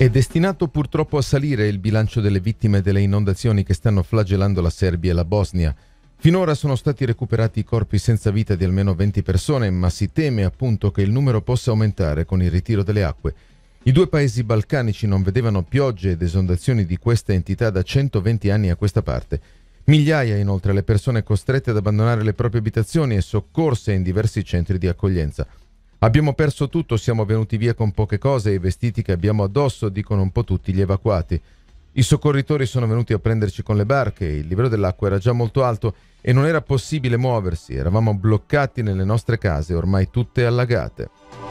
È destinato purtroppo a salire il bilancio delle vittime delle inondazioni che stanno flagellando la Serbia e la Bosnia. Finora sono stati recuperati i corpi senza vita di almeno 20 persone, ma si teme appunto che il numero possa aumentare con il ritiro delle acque. I due paesi balcanici non vedevano piogge ed esondazioni di questa entità da 120 anni a questa parte. Migliaia inoltre le persone costrette ad abbandonare le proprie abitazioni e soccorse in diversi centri di accoglienza. Abbiamo perso tutto, siamo venuti via con poche cose e i vestiti che abbiamo addosso dicono un po' tutti gli evacuati. I soccorritori sono venuti a prenderci con le barche, il livello dell'acqua era già molto alto e non era possibile muoversi, eravamo bloccati nelle nostre case, ormai tutte allagate.